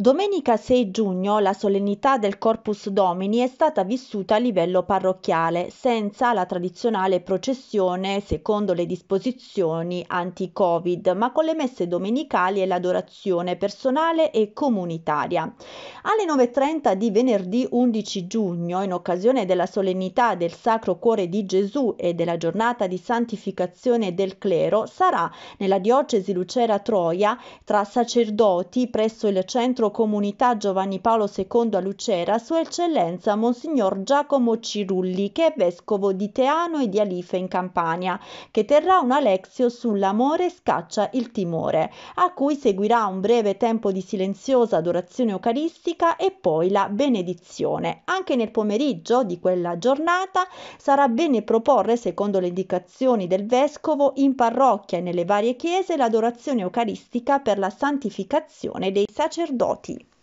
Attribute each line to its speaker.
Speaker 1: Domenica 6 giugno la solennità del Corpus Domini è stata vissuta a livello parrocchiale, senza la tradizionale processione secondo le disposizioni anti-Covid, ma con le messe domenicali e l'adorazione personale e comunitaria. Alle 9.30 di venerdì 11 giugno, in occasione della solennità del Sacro Cuore di Gesù e della giornata di santificazione del clero, sarà nella diocesi Lucera Troia, tra sacerdoti presso il centro comunità Giovanni Paolo II a Lucera, Sua Eccellenza Monsignor Giacomo Cirulli, che è vescovo di Teano e di Alife in Campania, che terrà un alexio sull'amore scaccia il timore, a cui seguirà un breve tempo di silenziosa adorazione eucaristica e poi la benedizione. Anche nel pomeriggio di quella giornata sarà bene proporre, secondo le indicazioni del vescovo, in parrocchia e nelle varie chiese l'adorazione eucaristica per la santificazione dei sacerdoti 40.